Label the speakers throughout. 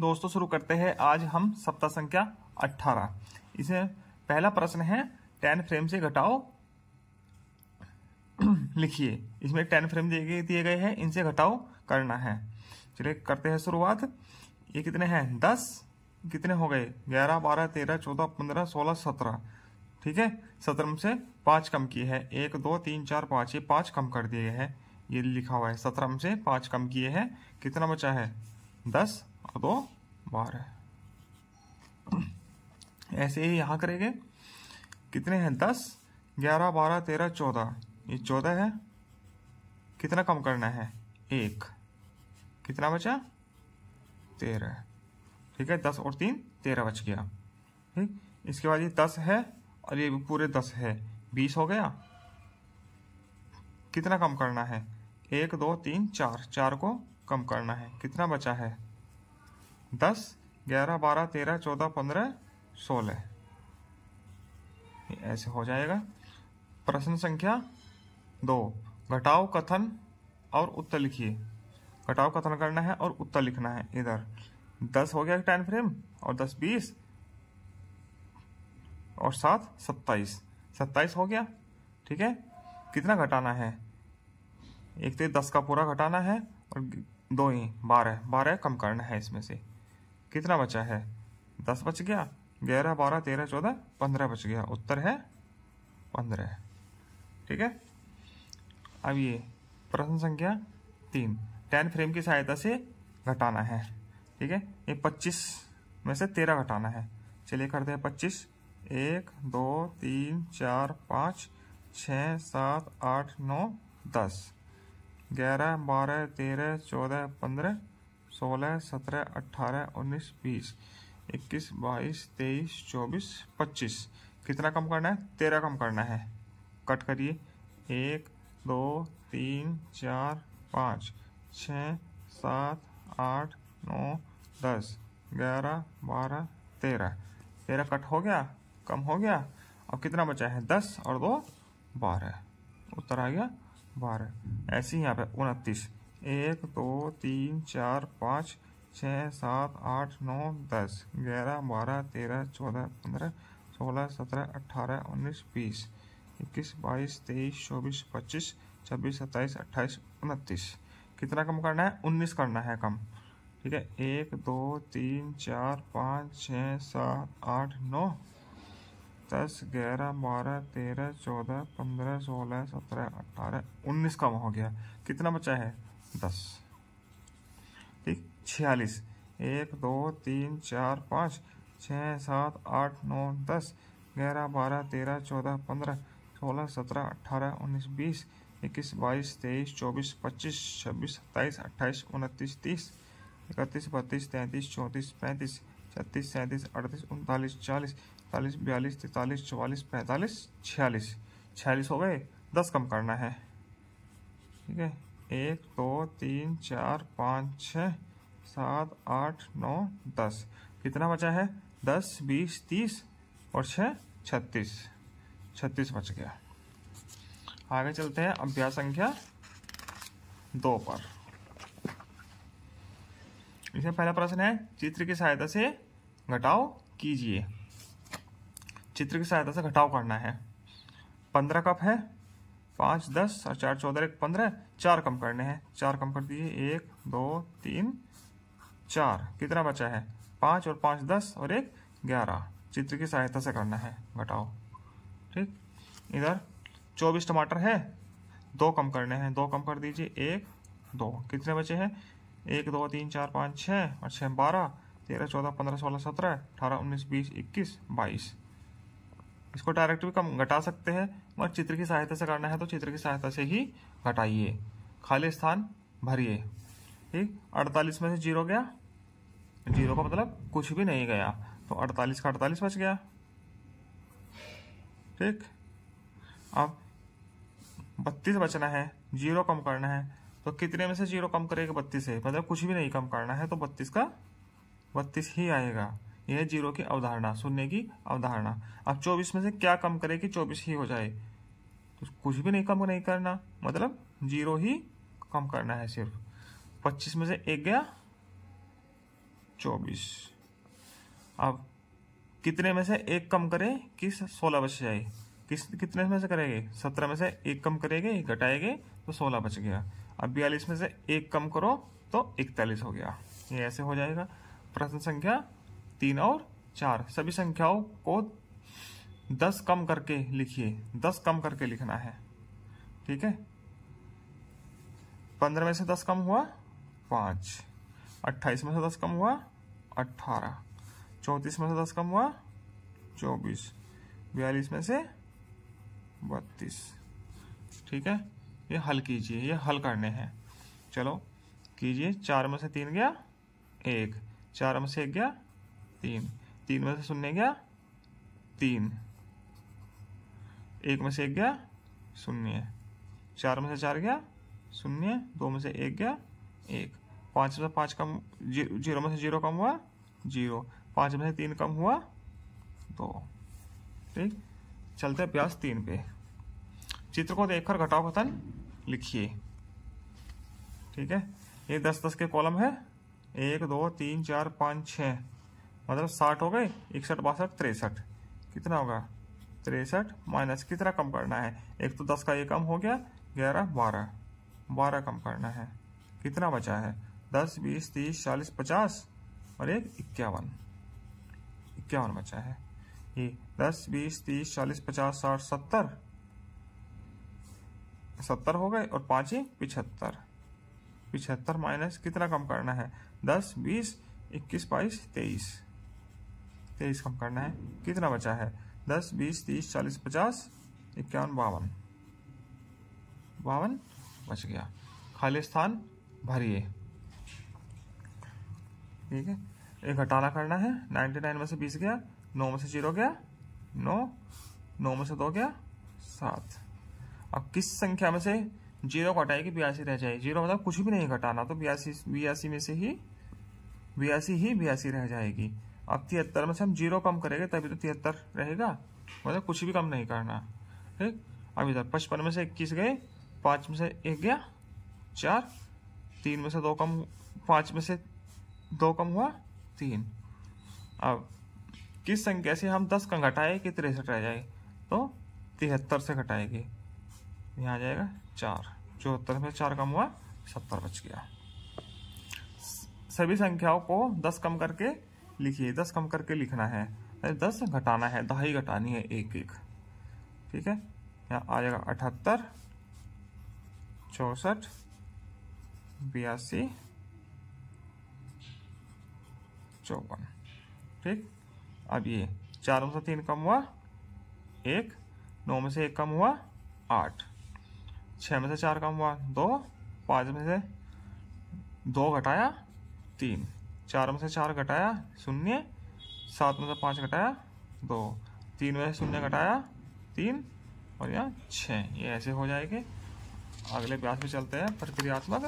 Speaker 1: दोस्तों शुरू करते हैं आज हम सप्ताह संख्या 18 इसे पहला प्रश्न है टेन फ्रेम से घटाओ लिखिए इसमें टेन फ्रेम दिए गए हैं इनसे घटाओ करना है चलिए करते हैं शुरुआत ये कितने हैं दस कितने हो गए ग्यारह बारह तेरह चौदह पंद्रह सोलह सत्रह ठीक है सत्रह में से पांच कम किए हैं एक दो तीन चार पाँच ये पाँच कम कर दिए हैं ये लिखा हुआ है सत्रह में से पांच कम किए हैं कितना बचा है दस और दो बारह ऐसे ही यहाँ करेंगे कितने हैं दस ग्यारह बारह तेरह चौदह ये चौदह है कितना कम करना है एक कितना बचा तेरह ठीक है दस और तीन तेरह बच गया ठीक इसके बाद ये दस है और ये पूरे दस है बीस हो गया कितना कम करना है एक दो तीन चार चार को कम करना है कितना बचा है दस ग्यारह बारह तेरह चौदह पंद्रह सोलह ऐसे हो जाएगा प्रश्न संख्या दो घटाओ कथन और उत्तर लिखिए घटाओ कथन करना है और उत्तर लिखना है इधर दस हो गया टाइम फ्रेम और दस बीस और सात सत्ताईस सत्ताईस हो गया ठीक है कितना घटाना है एक तो दस का पूरा घटाना है और दो ही बारह बारह कम करना है इसमें से कितना बचा है दस बच गया ग्यारह बारह तेरह चौदह पंद्रह बच गया उत्तर है पंद्रह ठीक है अब ये प्रश्न संख्या तीन टेन फ्रेम की सहायता से घटाना है ठीक है ये पच्चीस में से तेरह घटाना है चलिए करते हैं पच्चीस एक दो तीन चार पाँच छः सात आठ नौ दस ग्यारह बारह तेरह चौदह पंद्रह सोलह सत्रह अट्ठारह उन्नीस बीस इक्कीस बाईस तेईस चौबीस पच्चीस कितना कम करना है तेरह कम करना है कट करिए एक दो तीन चार पाँच छ सात आठ नौ दस ग्यारह बारह तेरह तेरह कट हो गया कम हो गया अब कितना बचा है दस और दो बारह उत्तर आ गया बारह ऐसे ही यहाँ पे उनतीस एक दो तीन चार पाँच छः सात आठ नौ दस ग्यारह बारह तेरह चौदह पंद्रह सोलह सत्रह अट्ठारह उन्नीस बीस इक्कीस बाईस तेईस चौबीस पच्चीस छब्बीस सत्ताईस अट्ठाईस उनतीस कितना कम करना है उन्नीस करना है कम ठीक है एक दो तीन चार पाँच छः सात आठ नौ दस ग्यारह बारह तेरह चौदह पंद्रह सोलह सत्रह अट्ठारह उन्नीस कम हो गया कितना बचा है दस ठीक छियालीस एक दो तीन चार पाँच छः सात आठ नौ दस ग्यारह बारह तेरह चौदह पंद्रह सोलह सत्रह अठारह उन्नीस बीस इक्कीस बाईस तेईस चौबीस पच्चीस छब्बीस सत्ताईस अट्ठाईस उनतीस तीस इकतीस बत्तीस तैंतीस चौंतीस पैंतीस छत्तीस सैंतीस अड़तीस उनतालीस चालीस चालीस बयालीस तैंतालीस चौवालीस पैंतालीस छियालीस छियालीस हो गए दस कम करना है ठीक है एक दो तीन चार पाँच छ सात आठ नौ दस कितना बचा है दस बीस तीस और छ छत्तीस छत्तीस बच गया आगे चलते हैं अभ्यास संख्या दो पर इसमें पहला प्रश्न है चित्र की सहायता से घटाव कीजिए चित्र की सहायता से घटाव करना है पंद्रह कप है पाँच दस और चार चौदह एक पंद्रह चार कम करने हैं चार कम कर दीजिए एक दो तीन चार कितना बचा है पाँच और पाँच दस और एक ग्यारह चित्र की सहायता से करना है घटाओ ठीक इधर चौबीस टमाटर है दो कम करने हैं दो कम कर दीजिए एक दो कितने बचे हैं एक दो तीन चार पाँच छः और छः बारह तेरह चौदह पंद्रह सोलह सत्रह अठारह उन्नीस बीस इक्कीस बाईस इसको डायरेक्ट भी कम घटा सकते हैं मगर चित्र की सहायता से करना है तो चित्र की सहायता से ही घटाइए खाली स्थान भरिए ठीक अड़तालीस में से जीरो गया जीरो का मतलब कुछ भी नहीं गया तो अड़तालीस का अड़तालीस बच गया ठीक अब बत्तीस बचना है जीरो कम करना है तो कितने में से जीरो कम करेगा बत्तीस से मतलब कुछ भी नहीं कम करना है तो बत्तीस का बत्तीस ही आएगा यह जीरो की अवधारणा शून्य की अवधारणा अब चौबीस में से क्या कम करे कि चौबीस ही हो जाए तो कुछ भी नहीं कम नहीं करना मतलब जीरो ही कम करना है सिर्फ पच्चीस में से एक गया चौबीस अब कितने में से एक कम करें कि सोलह बच जाए किस कितने में से करेंगे सत्रह में से एक कम करेंगे घटाएंगे तो सोलह बच गया अब बयालीस में से एक कम करो तो इकतालीस हो गया ये ऐसे हो जाएगा प्रश्न संख्या तीन और चार सभी संख्याओं को दस कम करके लिखिए दस कम करके लिखना है ठीक है पंद्रह में से दस कम हुआ पाँच अट्ठाईस में से दस कम हुआ अट्ठारह चौंतीस में से दस कम हुआ चौबीस बयालीस में से बत्तीस ठीक है ये हल कीजिए ये हल करने हैं चलो कीजिए चार में से तीन गया एक चार में से एक गया तीन तीन में से शून्य गया तीन एक में से एक गया शून्य चार में से चार गया शून्य दो में से एक गया एक पाँच में से पाँच कम जीरो में से जीरो कम हुआ जीरो पाँच में से तीन कम हुआ दो ठीक चलते हैं प्यास तीन पे चित्र को देखकर घटाव कथन लिखिए ठीक है ये दस दस के कॉलम है एक दो तीन चार पाँच छः मतलब साठ हो गए इकसठ बासठ तिरसठ कितना होगा तिरसठ माइनस कितना कम करना है एक तो दस का ये कम हो गया ग्यारह बारह बारह कम करना है कितना बचा है दस बीस तीस चालीस पचास और एक इक्यावन इक्यावन बचा है ये दस बीस तीस चालीस पचास साठ सत्तर सत्तर हो गए और पाँच ही पिछहत्तर पिछहत्तर माइनस कितना कम करना है दस बीस इक्कीस बाईस तेईस तेईस कम करना है कितना बचा है दस बीस तीस चालीस पचास इक्यावन बावन बावन बच गया खाली स्थान भरिए ठीक है एक घटाना करना है नाइन्टी नाइन में से बीस गया नौ में से जीरो गया नौ नौ में से दो गया सात अब किस संख्या में से जीरो को हटाएगी बयासी रह जाएगी जीरो मतलब कुछ भी नहीं घटाना तो बयासी बयासी में से ही बयासी ही बयासी रह जाएगी अब तिहत्तर में से हम जीरो कम करेंगे तभी तो तिहत्तर रहेगा मतलब कुछ भी कम नहीं करना ठीक अब इधर पचपन में से इक्कीस गए पाँच में से एक गया चार तीन में से दो कम पाँच में से दो कम हुआ तीन अब किस संख्या से हम दस कम घटाए कि तिरसठ रह जाए तो तिहत्तर से घटाएंगे यहाँ आ जाएगा चार चौहत्तर में चार कम हुआ सत्तर बच गया सभी संख्याओं को दस कम करके लिखिए दस कम करके लिखना है दस घटाना है दहाई घटानी है एक एक ठीक है यहाँ आ जाएगा अठहत्तर चौसठ बयासी चौवन ठीक अब ये चारों में से तीन कम हुआ एक नौ में से एक कम हुआ आठ छः में से चार कम हुआ दो पाँच में से दो घटाया तीन चार में से चार घटाया शून्य सात में से पाँच घटाया दो तीन में से शून्य घटाया तीन और यहाँ छः ये ऐसे हो जाएगी अगले ब्यास में चलते हैं प्रक्रियात्मक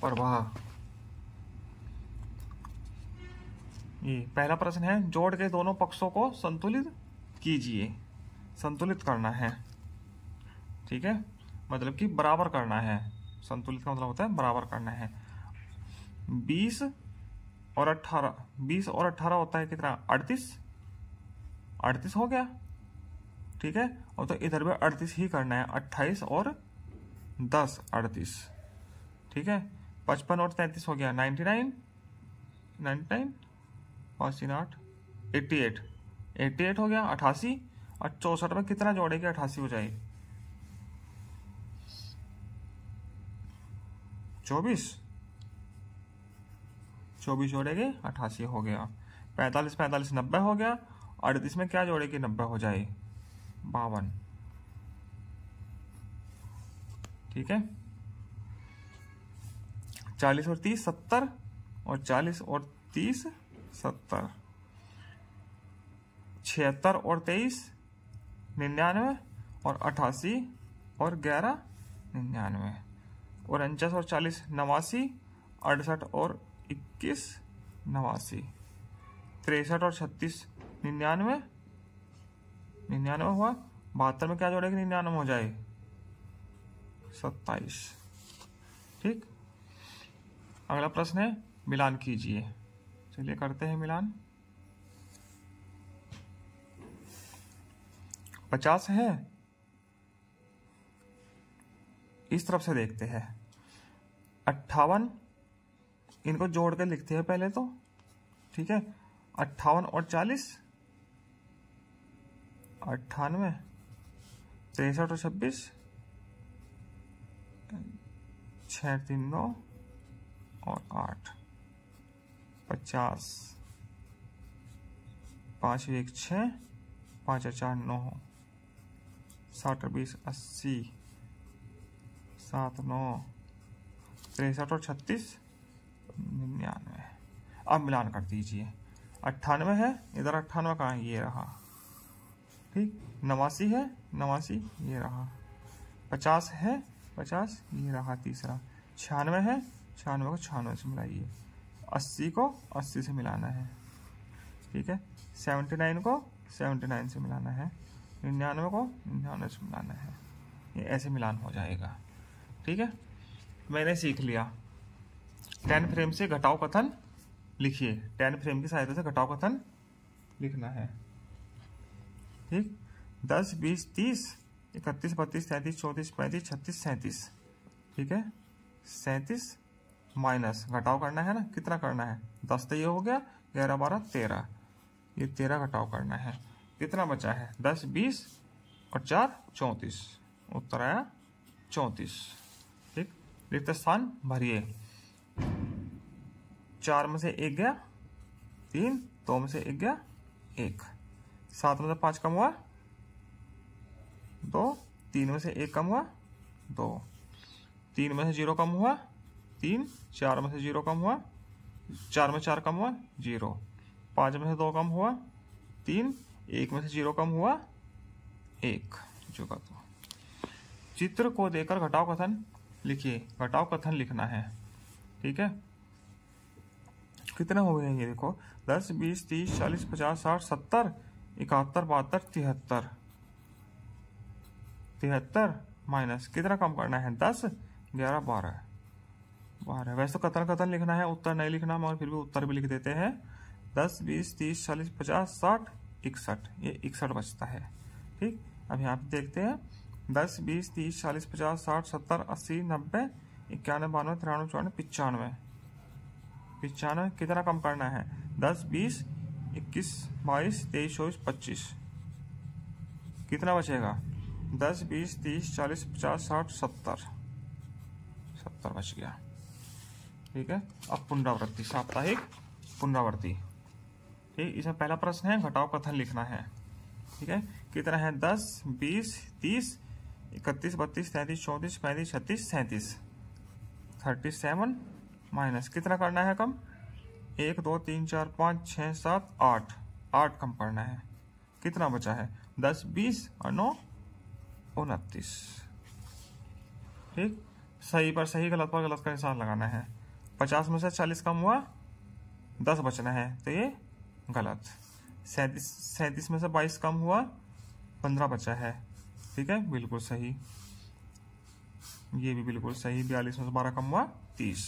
Speaker 1: प्रवाह ये पहला प्रश्न है जोड़ के दोनों पक्षों को संतुलित कीजिए संतुलित करना है ठीक है मतलब कि बराबर करना है संतुलित का मतलब होता है बराबर करना है बीस और अट्ठारह बीस और अट्ठारह होता है कितना अड़तीस अड़तीस हो गया ठीक है और तो इधर भी अड़तीस ही करना है अट्ठाईस और दस अड़तीस ठीक है पचपन और तैंतीस हो गया नाइन्टी नाइन नाइन्टी नाइन पाँच तीन आठ एट्टी एट एट्टी एट हो गया अट्ठासी और चौसठ में कितना जोड़ेगी अट्ठासी हो जाएगी चौबीस चौबीस जोड़ेंगे अट्ठासी हो गया पैंतालीस पैंतालीस नब्बे हो गया अड़तीस में क्या जोड़ेगी नब्बे हो जाए बावन ठीक है चालीस और तीस सत्तर और चालीस और तीस सत्तर छिहत्तर और तेईस निन्यानवे और अट्ठासी और ग्यारह निन्यानवे और उनचास और चालीस नवासी अड़सठ और इक्कीस नवासी तिरसठ और छत्तीस निन्यानवे निन्यानवे हुआ बहत्तर में क्या जोड़ेगा निन्यानवे हो जाए सत्ताईस ठीक अगला प्रश्न है मिलान कीजिए चलिए करते हैं मिलान पचास है इस तरफ से देखते हैं अट्ठावन इनको जोड़ कर लिखते हैं पहले तो ठीक है अट्ठावन और चालीस अट्ठानवे तिरसठ और छब्बीस छः तीन नौ और आठ पचास पाँच एक छः पाँच और चार नौ साठ और बीस अस्सी सात नौ तिरसठ और छत्तीस निन्यानवे अब मिलान कर दीजिए अट्ठानवे है इधर अट्ठानवे कहाँ है ये रहा ठीक नवासी है नवासी ये रहा पचास है पचास ये रहा तीसरा छियानवे है छियानवे को छियानवे से मिलाइए अस्सी को अस्सी से मिलाना है ठीक है सेवेंटी नाइन को सेवेंटी नाइन से मिलाना है निन्यानवे को निन्यानवे से मिलाना है ये ऐसे मिलान हो जाएगा ठीक है मैंने सीख लिया टेन फ्रेम से घटाओ कथन लिखिए टेन फ्रेम की सहायता से घटाओ कथन लिखना है ठीक दस बीस तीस इकतीस बत्तीस तैंतीस चौंतीस पैंतीस छत्तीस सैंतीस ठीक है सैंतीस माइनस घटाओ करना है ना कितना करना है दस तो ये हो गया ग्यारह बारह तेरह ये तेरह घटाओ करना है कितना बचा है दस बीस और चार चौंतीस उत्तर आया चौंतीस ठीक रिक्त स्थान भरिए चार में से एक गया तीन दो में से एक गया एक सात में से पाँच कम हुआ दो तीन में से एक कम हुआ दो तीन में से जीरो कम हुआ तीन चार में से जीरो कम हुआ चार में चार कम हुआ जीरो पाँच में से दो कम हुआ तीन एक में से जीरो कम हुआ एक जो का तो चित्र को देकर घटाव कथन लिखिए घटाव कथन लिखना है ठीक है कितने हो गए ये देखो दस बीस तीस चालीस पचास साठ सत्तर इकहत्तर बहत्तर तिहत्तर तिहत्तर माइनस कितना कम करना है दस ग्यारह बारह बारह वैसे तो कतन कतन लिखना है उत्तर नहीं लिखना मगर फिर भी उत्तर भी लिख देते हैं दस बीस तीस चालीस पचास साठ इकसठ ये इकसठ बचता है ठीक अब यहाँ पे देखते हैं दस बीस तीस चालीस पचास साठ सत्तर अस्सी नब्बे इक्यानवे बानवे तिरानवे चौरानवे पचानवे पिचानवे कितना कम करना है दस बीस इक्कीस बाईस तेईस चौबीस पच्चीस कितना बचेगा दस बीस तीस चालीस पचास साठ सत्तर सत्तर बच गया ठीक है अब पुनरावृत्ति साप्ताहिक पुनरावृत्ति ठीक इसमें पहला प्रश्न है घटाव कथन लिखना है ठीक है कितना है दस बीस तीस इकतीस बत्तीस तैंतीस चौंतीस पैंतीस छत्तीस सैंतीस थर्टी सेवन माइनस कितना करना है कम एक दो तीन चार पाँच छः सात आठ आठ कम करना है कितना बचा है दस बीस और नौ उनतीस ठीक सही पर सही गलत पर गलत का निशान लगाना है पचास में से चालीस कम हुआ दस बचना है तो ये गलत सैंतीस सैंतीस में से बाईस कम हुआ पंद्रह बचा है ठीक है बिल्कुल सही ये भी बिल्कुल सही बयालीस में से बारह कम हुआ तीस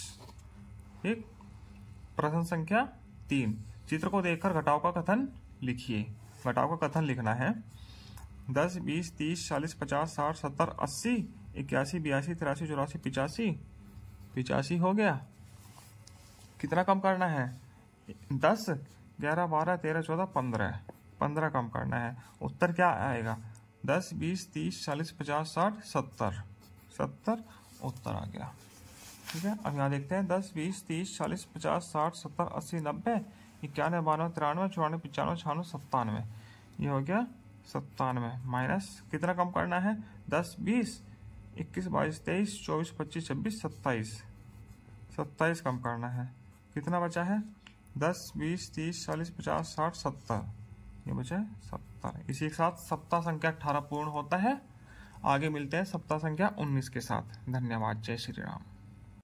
Speaker 1: ठीक प्रश्न संख्या तीन चित्र को देखकर घटाव का कथन लिखिए घटाव का कथन लिखना है दस बीस तीस चालीस पचास साठ सत्तर अस्सी इक्यासी बयासी तिरासी चौरासी पिचासी पिचासी हो गया कितना कम करना है दस ग्यारह बारह तेरह चौदह पंद्रह पंद्रह कम करना है उत्तर क्या आएगा दस बीस तीस चालीस पचास साठ सत्तर सत्तर उत्तर आ गया ठीक है अब यहाँ देखते हैं दस बीस तीस चालीस पचास साठ सत्तर अस्सी नब्बे इक्यानवे बानवे तिरानवे चौरानवे पचानवे छियानवे सत्तानवे ये हो गया सत्तानवे माइनस कितना कम करना है दस बीस इक्कीस बाईस तेईस चौबीस पच्चीस छब्बीस सत्ताईस सत्ताईस कम करना है कितना बचा है दस बीस तीस चालीस पचास साठ सत्तर ये बचा है सत्तर इसी के साथ सप्ताह संख्या अठारह पूर्ण होता है आगे मिलते हैं सप्ताह संख्या उन्नीस के साथ धन्यवाद जय श्री राम